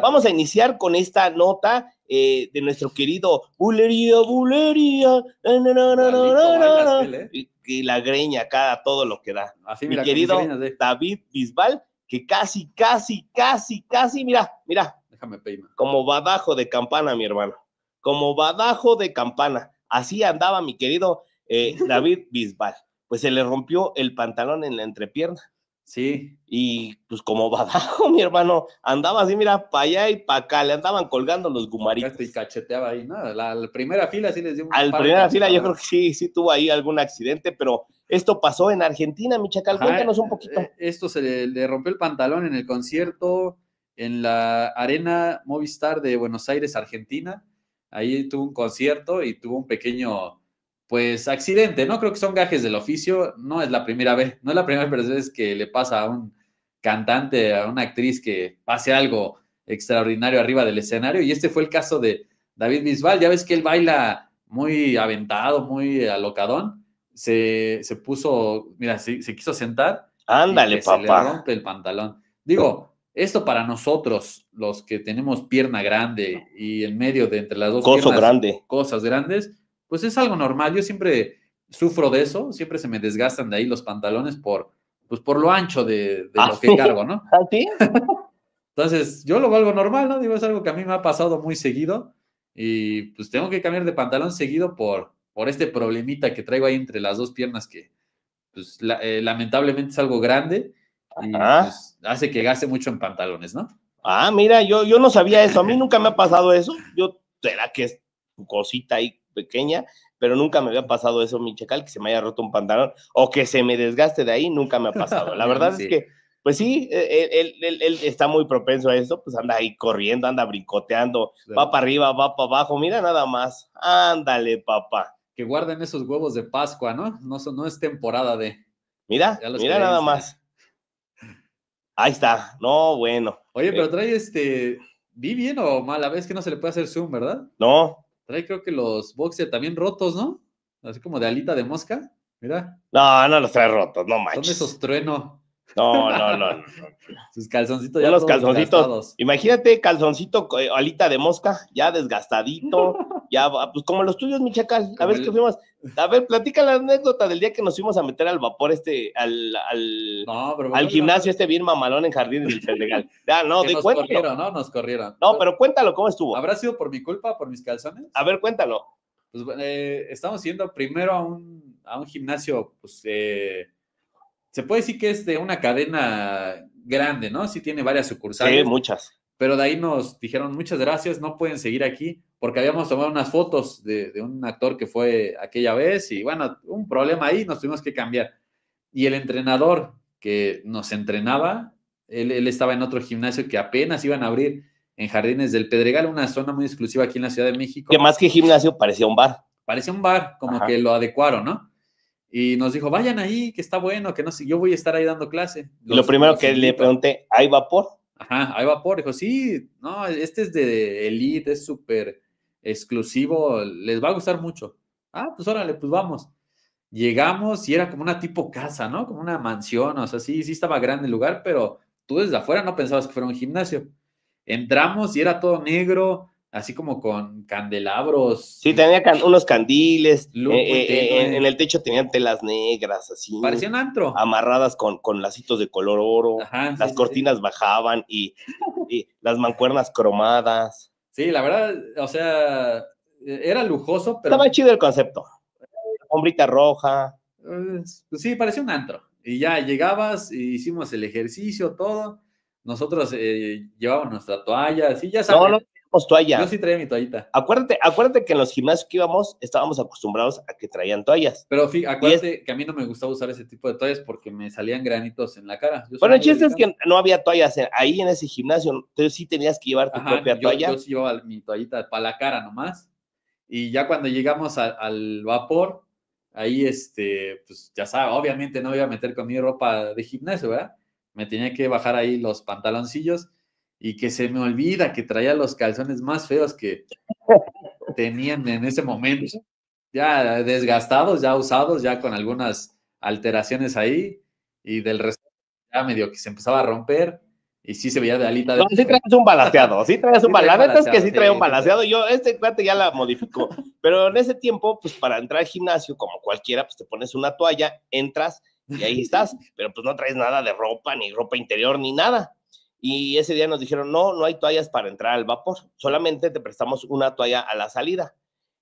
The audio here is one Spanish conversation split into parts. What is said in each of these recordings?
vamos a iniciar con esta nota eh, de nuestro querido Bulería, Bulería, y, la greña acá, todo lo que da. Mi querido David Bisbal, que casi, casi, casi, casi, mira, mira. Déjame Como badajo de campana, mi hermano. Como badajo de campana. Así andaba mi querido eh, David Bisbal. Pues se le rompió el pantalón en la entrepierna. Sí. Y pues como badajo, mi hermano, andaba así, mira, para allá y para acá, le andaban colgando los gumaritos. Este, y cacheteaba ahí, nada, la, primera fila sí les dio un Al primera fila yo creo que sí, sí tuvo ahí algún accidente, pero esto pasó en Argentina, Michacal, cuéntanos un poquito. Eh, esto se le, rompió el pantalón en el concierto en la arena Movistar de Buenos Aires, Argentina. Ahí tuvo un concierto y tuvo un pequeño pues accidente, ¿no? Creo que son gajes del oficio, no es la primera vez, no es la primera vez que le pasa a un cantante, a una actriz que pase algo extraordinario arriba del escenario. Y este fue el caso de David Bisbal, ya ves que él baila muy aventado, muy alocadón. Se, puso, mira, se, quiso sentar. Ándale, papá. Se le rompe el pantalón. Digo, esto para nosotros, los que tenemos pierna grande y en medio de entre las dos cosas grandes, pues es algo normal. Yo siempre sufro de eso, siempre se me desgastan de ahí los pantalones por, pues por lo ancho de, ah, lo que cargo, ¿no? ¿Ah, Entonces, yo lo valgo normal, ¿no? Digo, es algo que a mí me ha pasado muy seguido y pues tengo que cambiar de pantalón seguido por, por este problemita que traigo ahí entre las dos piernas que, pues, eh, lamentablemente es algo grande y pues, hace que gaste mucho en pantalones, ¿no? Ah, mira, yo, yo no sabía eso, a mí nunca me ha pasado eso, yo, será que es tu cosita ahí pequeña, pero nunca me había pasado eso, mi chacal, que se me haya roto un pantalón o que se me desgaste de ahí, nunca me ha pasado. La verdad es que, pues sí, e, e, él, está muy propenso a eso, pues anda ahí corriendo, anda brincoteando, va para arriba, va para abajo, mira nada más, ándale, papá. Que guarden esos huevos de Pascua, ¿no? No, es temporada de... Mira, mira nada más. Ahí está, no, bueno. Oye, pero eh, trae este, ¿vi bien o mal? A que no se le puede hacer zoom, ¿verdad? No, Trae creo que los boxe también rotos, ¿no? Así como de alita de mosca. Mira. No, no los trae rotos, no manches. Son esos trueno. No, no, no. Sus calzoncitos ya. Los calzoncitos. Imagínate, calzoncito, eh, alita de mosca, ya desgastadito, ya, ah, pues como los tuyos, mi chacal. fuimos. A ver, platica la anécdota del día que nos fuimos a meter al vapor este, al, al, gimnasio este bien mamalón en Jardín del Senegal. Ya, no, de cuenta. Nos corrieron, ¿no? Nos corrieron. No, pero cuéntalo, ¿cómo estuvo? ¿Habrá sido por mi culpa, por mis calzones? A ver, cuéntalo. Pues eh, estamos yendo primero a un, a un gimnasio, pues. Eh, se puede decir que es de una cadena grande, ¿no? Sí tiene varias sucursales. Sí, muchas. Pero de ahí nos dijeron, muchas gracias, no pueden seguir aquí, porque habíamos tomado unas fotos de, un actor que fue aquella vez y bueno, un problema ahí, nos tuvimos que cambiar. Y el entrenador que nos entrenaba, él, estaba en otro gimnasio que apenas iban a abrir en Jardines del Pedregal, una zona muy exclusiva aquí en la Ciudad de México. Que más que gimnasio parecía un bar. Parecía un bar, como que lo adecuaron, ¿no? y nos dijo, vayan ahí, que está bueno, que no sé, yo voy a estar ahí dando clase. lo primero que le pregunté, ¿hay vapor? Ajá, hay vapor. Dijo, sí, no, este es de Elite, es súper exclusivo, les va a gustar mucho. Ah, pues órale, pues vamos. Llegamos y era como una tipo casa, ¿no? Como una mansión, o sea, sí, sí estaba grande el lugar, pero tú desde afuera no pensabas que fuera un gimnasio. Entramos y era todo negro, así como con candelabros. Sí, tenía unos candiles, eh, eh, eh, en, el techo tenían telas negras, así. Parecía un antro. Amarradas con, con lacitos de color oro, las cortinas bajaban y, las mancuernas cromadas. Sí, la verdad, o sea, era lujoso, pero... Estaba chido el concepto. Hombrita roja. sí, parecía un antro. Y ya llegabas, hicimos el ejercicio, todo nosotros llevábamos nuestra toalla, así ya sabes toallas. toalla. Yo sí traía mi toallita. Acuérdate, acuérdate que en los gimnasios que íbamos estábamos acostumbrados a que traían toallas. Pero sí, acuérdate que a mí no me gustaba usar ese tipo de toallas porque me salían granitos en la cara. bueno, el chiste es que no había toallas ahí en ese gimnasio, entonces sí tenías que llevar tu propia toalla. Yo sí llevaba mi toallita para la cara nomás. Y ya cuando llegamos al vapor, ahí, este, pues ya sabes, obviamente no iba a meter con mi ropa de gimnasio, ¿verdad? Me tenía que bajar ahí los pantaloncillos y que se me olvida que traía los calzones más feos que tenían en ese momento. Ya desgastados, ya usados, ya con algunas alteraciones ahí y del resto ya medio que se empezaba a romper y sí se veía de alita. sí traes un balanceado, sí traes un balanceado. La verdad es que sí trae un balanceado Yo este cuate ya la modificó, pero en ese tiempo, pues para entrar al gimnasio, como cualquiera, pues te pones una toalla, entras y ahí estás, pero pues no traes nada de ropa, ni ropa interior, ni nada y ese día nos dijeron, no, no hay toallas para entrar al vapor, solamente te prestamos una toalla a la salida.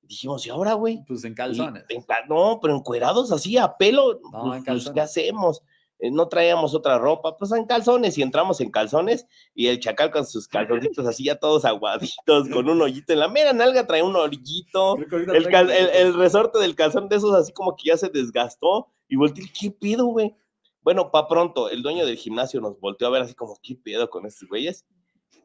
Dijimos, ¿y ahora, güey? Pues en calzones. no, pero encuerados así, a pelo. No, pues, en pues, calzones. ¿Qué hacemos? Eh, no traíamos otra ropa, pues en calzones y entramos en calzones y el chacal con sus calzoncitos así ya todos aguaditos, con un hoyito en la mera nalga trae un hoyito, el, resorte del calzón de esos así como que ya se desgastó y volteé, ¿qué pido, güey? Bueno, pa' pronto, el dueño del gimnasio nos volteó a ver así como, ¿qué pedo con estos güeyes?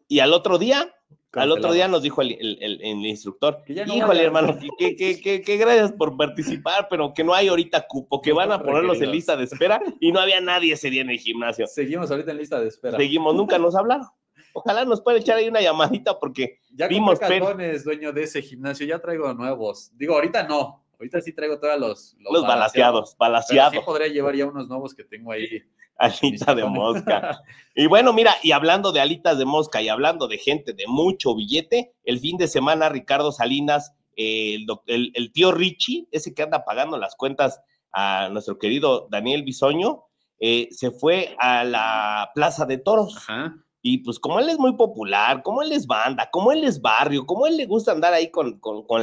Y al otro día, al otro día nos dijo el, instructor, híjole hermano, que, gracias por participar, pero que no hay ahorita cupo, que van a ponerlos en lista de espera y no había nadie ese día en el gimnasio. Seguimos ahorita en lista de espera. Seguimos, nunca nos hablaron. Ojalá nos pueda echar ahí una llamadita porque ya vimos... Ya dueño de ese gimnasio, ya traigo nuevos. Digo, ahorita no, Ahorita sí traigo todos los, los, balaseados. Balaseados. podría llevar ya unos nuevos que tengo ahí. Alita de mosca. Y bueno, mira, y hablando de alitas de mosca y hablando de gente de mucho billete, el fin de semana Ricardo Salinas, eh, el, tío Richie, ese que anda pagando las cuentas a nuestro querido Daniel Bisoño, eh, se fue a la Plaza de Toros. Y pues como él es muy popular, como él es banda, como él es barrio, como él le gusta andar ahí con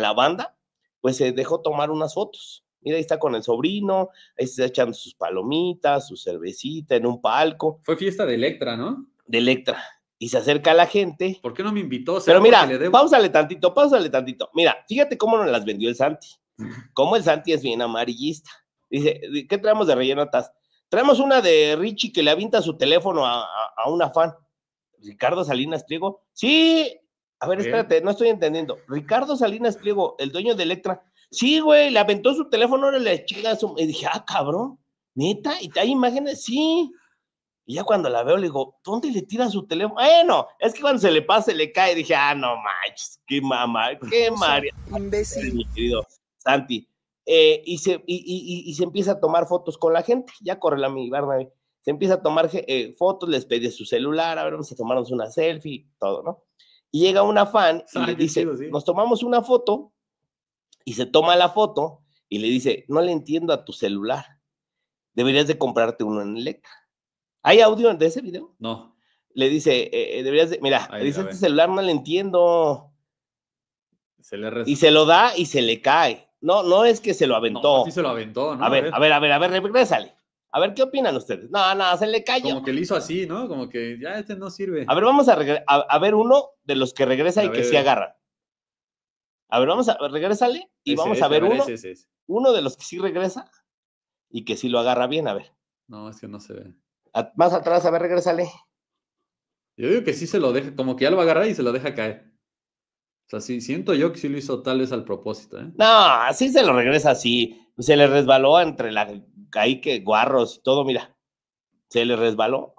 la banda, pues se dejó tomar unas fotos. Mira, ahí está con el sobrino, ahí está echando sus palomitas, su cervecita en un palco. Fue fiesta de Electra, ¿no? De Electra. Y se acerca a la gente. ¿Por qué no me invitó? Pero mira, pásale pausale tantito, pausale tantito. Mira, fíjate cómo nos las vendió el Santi. Cómo el Santi es bien amarillista. Dice, ¿qué traemos de rellenotas? Traemos una de Richie que le avienta su teléfono a, a, una fan. Ricardo Salinas Trigo? Sí, a ver, espérate, no estoy entendiendo. Ricardo Salinas Pliego, el dueño de Electra. Sí, güey, le aventó su teléfono, le chinga su. Y dije, ah, cabrón, neta, y hay imágenes, sí. Y ya cuando la veo, le digo, ¿dónde le tiran su teléfono? Bueno, es que cuando se le pasa, se le cae. dije, ah, no manches, qué mamá, qué maría. Imbécil. Mi Santi. Eh, y, se, y, se empieza a tomar fotos con la gente. Ya corre la mi barba. Eh. Se empieza a tomar eh, fotos, les pedí su celular, a ver, se tomaron una selfie, todo, ¿no? llega una fan y le dice, nos tomamos una foto y se toma la foto y le dice, no le entiendo a tu celular, deberías de comprarte uno en Electra. ¿Hay audio de ese video? No. Le dice, eh, eh, deberías de, mira, dice, este celular no le entiendo. y se lo da y se le cae. No, no es que se lo aventó. sí se lo aventó, A ver, a ver, a ver, a ver, a ver a ver, ¿qué opinan ustedes? No, no, se le cayó. Como que le hizo así, ¿no? Como que ya este no sirve. A ver, vamos a, ver uno de los que regresa y que sí agarra. A ver, vamos a, regrésale y vamos a ver, uno. Uno de los que sí regresa y que sí lo agarra bien, a ver. No, es que no se ve. más atrás, a ver, regrésale. Yo digo que sí se lo deja, como que ya lo va a agarrar y se lo deja caer. O sea, sí, siento yo que sí lo hizo tal vez al propósito, ¿eh? No, así se lo regresa así. Se le resbaló entre la ahí que guarros y todo, mira, se le resbaló.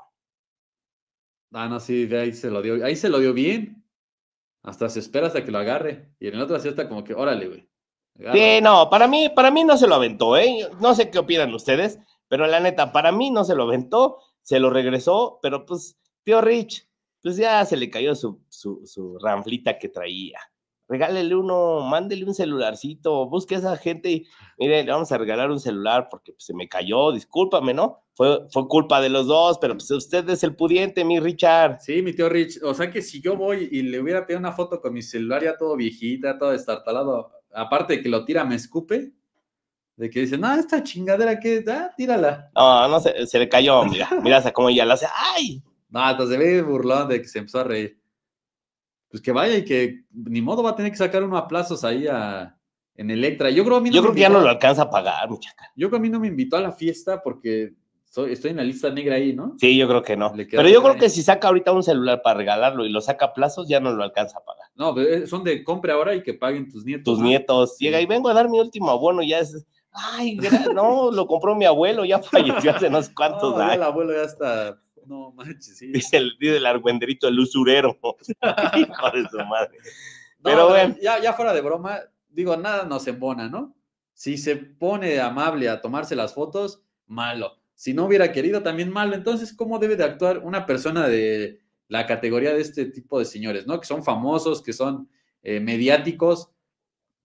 Ah, no, sí, de ahí se lo dio, ahí se lo dio bien. Hasta se espera hasta que lo agarre. Y en el otro así está como que, órale, güey. Sí, no, para mí, para mí no se lo aventó, ¿eh? No sé qué opinan ustedes, pero la neta, para mí no se lo aventó, se lo regresó, pero pues, tío Rich, pues ya se le cayó su, su, su ranflita que traía regálele uno, mándele un celularcito, busque a esa gente y mire, le vamos a regalar un celular porque pues, se me cayó, discúlpame, ¿no? Fue, fue culpa de los dos, pero pues usted es el pudiente, mi Richard. Sí, mi tío Rich, o sea que si yo voy y le hubiera pedido una foto con mi celular ya todo viejita, todo destartalado, aparte de que lo tira, me escupe. De que dice, no, esta chingadera que, ah, tírala. No, no, se, le cayó, mira, mira, como ella la hace, ¡ay! No, entonces se ve burlón de que se empezó a reír pues que vaya y que ni modo va a tener que sacar uno a plazos ahí en Electra. Yo creo, que ya no lo alcanza a pagar, muchacha. Yo creo que a mí no me invitó a la fiesta porque estoy en la lista negra ahí, ¿no? Sí, yo creo que no. Pero yo creo que si saca ahorita un celular para regalarlo y lo saca a plazos, ya no lo alcanza a pagar. No, eh, son de compra ahora y que paguen tus nietos. Tus nietos. Llega y vengo a dar mi último abono, ya es. Ay, no, lo compró mi abuelo, ya falleció hace unos cuantos no, años. El abuelo ya está no manches, sí. Dice el, dice el argüenderito, el usurero. Hijo su madre. Pero bueno. Ya, ya fuera de broma, digo, nada nos embona, ¿no? Si se pone amable a tomarse las fotos, malo. Si no hubiera querido, también malo. Entonces, ¿cómo debe de actuar una persona de la categoría de este tipo de señores, ¿no? Que son famosos, que son eh, mediáticos.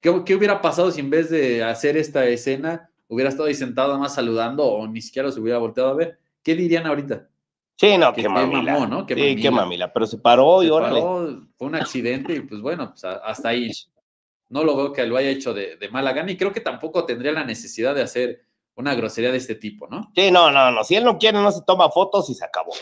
¿Qué, hubiera pasado si en vez de hacer esta escena hubiera estado ahí sentado más saludando o ni siquiera se hubiera volteado a ver? ¿Qué dirían ahorita? Sí, no, qué mamila. sí, mamila, pero se paró y ahora. fue un accidente y pues bueno, pues, hasta ahí. No lo veo que lo haya hecho de, de mala gana y creo que tampoco tendría la necesidad de hacer una grosería de este tipo, ¿no? Sí, no, no, no. Si él no quiere, no se toma fotos y se acabó.